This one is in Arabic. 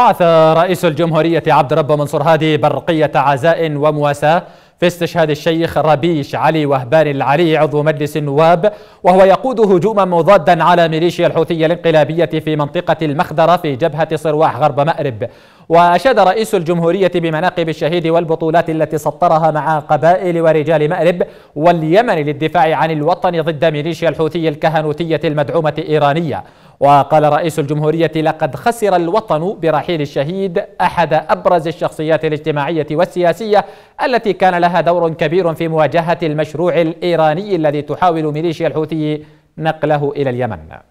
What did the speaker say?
بعث رئيس الجمهورية عبد رب منصور هادي برقية عزاء ومواساة في استشهاد الشيخ ربيش علي وهبان العلي عضو مجلس النواب وهو يقود هجوما مضادا على ميليشيا الحوثية الانقلابية في منطقة المخدرة في جبهة صرواح غرب مأرب وأشاد رئيس الجمهورية بمناقب الشهيد والبطولات التي سطرها مع قبائل ورجال مأرب واليمن للدفاع عن الوطن ضد ميليشيا الحوثية الكهنوتية المدعومة إيرانية وقال رئيس الجمهورية لقد خسر الوطن برحيل الشهيد أحد أبرز الشخصيات الاجتماعية والسياسية التي كان لها دور كبير في مواجهة المشروع الإيراني الذي تحاول ميليشيا الحوثي نقله إلى اليمن